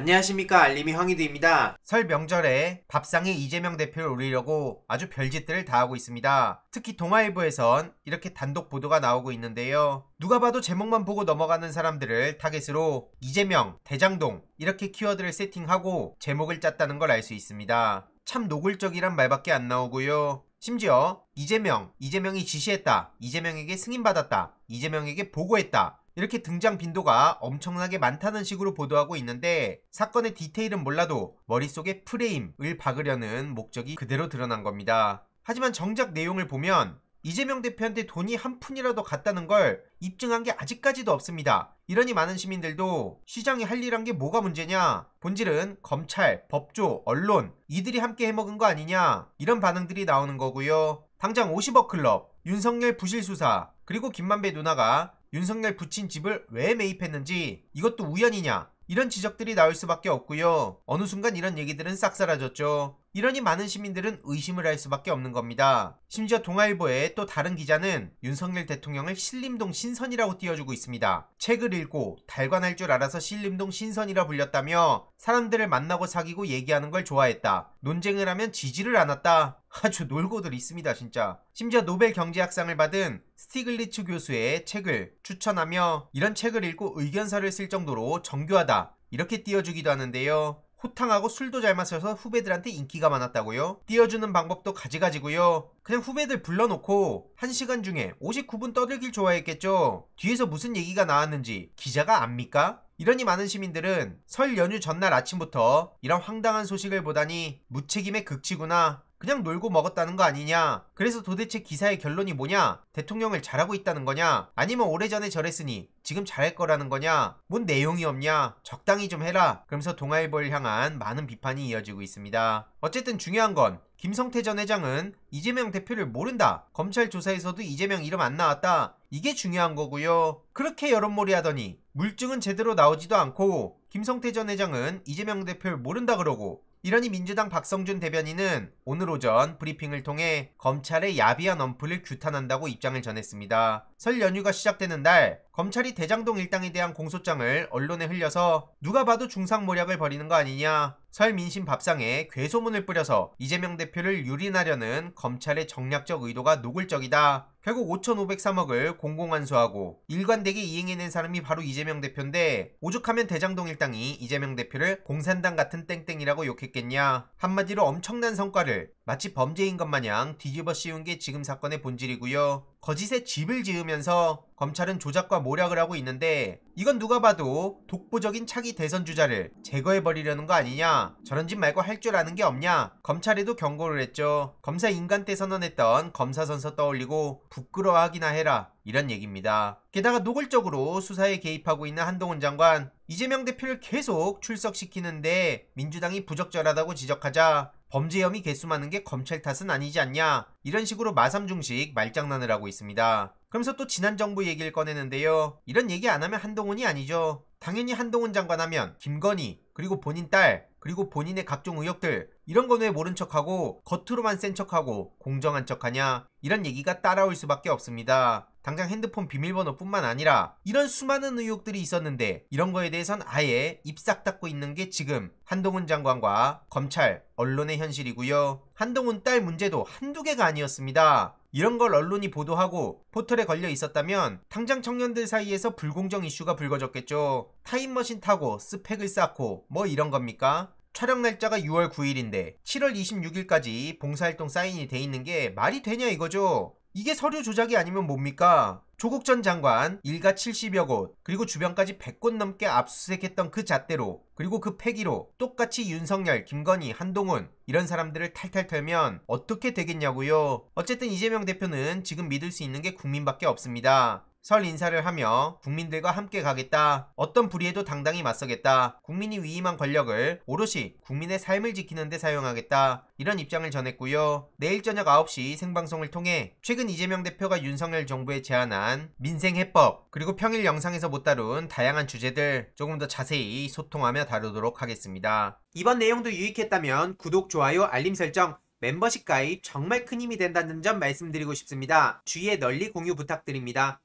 안녕하십니까 알림이 황희드입니다. 설 명절에 밥상에 이재명 대표를 올리려고 아주 별짓들을 다하고 있습니다. 특히 동아일보에선 이렇게 단독 보도가 나오고 있는데요. 누가 봐도 제목만 보고 넘어가는 사람들을 타겟으로 이재명, 대장동 이렇게 키워드를 세팅하고 제목을 짰다는 걸 알 수 있습니다. 참 노골적이란 말밖에 안 나오고요. 심지어 이재명, 이재명이 지시했다, 이재명에게 승인받았다, 이재명에게 보고했다 이렇게 등장 빈도가 엄청나게 많다는 식으로 보도하고 있는데 사건의 디테일은 몰라도 머릿속에 프레임을 박으려는 목적이 그대로 드러난 겁니다. 하지만 정작 내용을 보면 이재명 대표한테 돈이 한 푼이라도 갔다는 걸 입증한 게 아직까지도 없습니다. 이러니 많은 시민들도 시장이 할 일한 게 뭐가 문제냐? 본질은 검찰, 법조, 언론, 이들이 함께 해먹은 거 아니냐? 이런 반응들이 나오는 거고요. 당장 50억 클럽, 윤석열 부실수사, 그리고 김만배 누나가 윤석열 부친 집을 왜 매입했는지 이것도 우연이냐 이런 지적들이 나올 수밖에 없고요. 어느 순간 이런 얘기들은 싹 사라졌죠. 이러니 많은 시민들은 의심을 할 수밖에 없는 겁니다. 심지어 동아일보의 또 다른 기자는 윤석열 대통령을 신림동 신선이라고 띄워주고 있습니다. 책을 읽고 달관할 줄 알아서 신림동 신선이라 불렸다며 사람들을 만나고 사귀고 얘기하는 걸 좋아했다. 논쟁을 하면 지지를 않았다. 아주 놀고들 있습니다 진짜 심지어 노벨 경제학상을 받은 스티글리츠 교수의 책을 추천하며 이런 책을 읽고 의견서를 쓸 정도로 정교하다 이렇게 띄워주기도 하는데요 호탕하고 술도 잘 마셔서 후배들한테 인기가 많았다고요? 띄워주는 방법도 가지가지고요. 그냥 후배들 불러놓고 1시간 중에 59분 떠들길 좋아했겠죠? 뒤에서 무슨 얘기가 나왔는지 기자가 압니까? 이러니 많은 시민들은 설 연휴 전날 아침부터 이런 황당한 소식을 보다니 무책임의 극치구나 그냥 놀고 먹었다는 거 아니냐? 그래서 도대체 기사의 결론이 뭐냐? 대통령을 잘하고 있다는 거냐? 아니면 오래전에 저랬으니 지금 잘할 거라는 거냐? 뭔 내용이 없냐? 적당히 좀 해라. 그러면서 동아일보를 향한 많은 비판이 이어지고 있습니다. 어쨌든 중요한 건 김성태 전 회장은 이재명 대표를 모른다. 검찰 조사에서도 이재명 이름 안 나왔다. 이게 중요한 거고요. 그렇게 여론몰이 하더니 물증은 제대로 나오지도 않고 김성태 전 회장은 이재명 대표를 모른다 그러고 이러니 민주당 박성준 대변인은 오늘 오전 브리핑을 통해 검찰의 야비한 언플을 규탄한다고 입장을 전했습니다. 설 연휴가 시작되는 날 검찰이 대장동 일당에 대한 공소장을 언론에 흘려서 누가 봐도 중상모략을 벌이는 거 아니냐 설 민심 밥상에 괴소문을 뿌려서 이재명 대표를 유린하려는 검찰의 정략적 의도가 노골적이다. 결국 5,503억을 공공환수하고 일관되게 이행해낸 사람이 바로 이재명 대표인데 오죽하면 대장동 일당이 이재명 대표를 공산당 같은 땡땡이라고 욕했겠냐. 한마디로 엄청난 성과를 마치 범죄인 것 마냥 뒤집어 씌운 게 지금 사건의 본질이고요. 거짓의 집을 지으면서 검찰은 조작과 모략을 하고 있는데 이건 누가 봐도 독보적인 차기 대선 주자를 제거해버리려는 거 아니냐 저런 짓 말고 할 줄 아는 게 없냐 검찰에도 경고를 했죠 검사 인간 때 선언했던 검사 선서 떠올리고 부끄러워하기나 해라 이런 얘기입니다 게다가 노골적으로 수사에 개입하고 있는 한동훈 장관 이재명 대표를 계속 출석시키는데 민주당이 부적절하다고 지적하자 범죄 혐의 개수 많은 게 검찰 탓은 아니지 않냐 이런 식으로 마삼중식 말장난을 하고 있습니다. 그러면서 또 지난 정부 얘기를 꺼내는데요. 이런 얘기 안 하면 한동훈이 아니죠. 당연히 한동훈 장관 하면 김건희 그리고 본인 딸 그리고 본인의 각종 의혹들 이런 건 왜 모른 척하고 겉으로만 센 척하고 공정한 척하냐 이런 얘기가 따라올 수밖에 없습니다. 당장 핸드폰 비밀번호뿐만 아니라 이런 수많은 의혹들이 있었는데 이런 거에 대해선 아예 입싹 닫고 있는 게 지금 한동훈 장관과 검찰, 언론의 현실이고요. 한동훈 딸 문제도 한두 개가 아니었습니다. 이런 걸 언론이 보도하고 포털에 걸려 있었다면 당장 청년들 사이에서 불공정 이슈가 불거졌겠죠. 타임머신 타고 스펙을 쌓고 뭐 이런 겁니까? 촬영 날짜가 6월 9일인데 7월 26일까지 봉사활동 사인이 돼 있는 게 말이 되냐 이거죠. 이게 서류 조작이 아니면 뭡니까? 조국 전 장관 일가 70여 곳 그리고 주변까지 100곳 넘게 압수수색했던 그 잣대로 그리고 그 패기로 똑같이 윤석열, 김건희, 한동훈 이런 사람들을 탈탈 털면 어떻게 되겠냐고요. 어쨌든 이재명 대표는 지금 믿을 수 있는 게 국민밖에 없습니다. 설 인사를 하며 국민들과 함께 가겠다. 어떤 불의에도 당당히 맞서겠다. 국민이 위임한 권력을 오롯이 국민의 삶을 지키는 데 사용하겠다. 이런 입장을 전했고요. 내일 저녁 9시 생방송을 통해 최근 이재명 대표가 윤석열 정부에 제안한 민생 해법 그리고 평일 영상에서 못 다룬 다양한 주제들 조금 더 자세히 소통하며 다루도록 하겠습니다. 이번 내용도 유익했다면 구독, 좋아요, 알림 설정 멤버십 가입 정말 큰 힘이 된다는 점 말씀드리고 싶습니다. 주위에 널리 공유 부탁드립니다.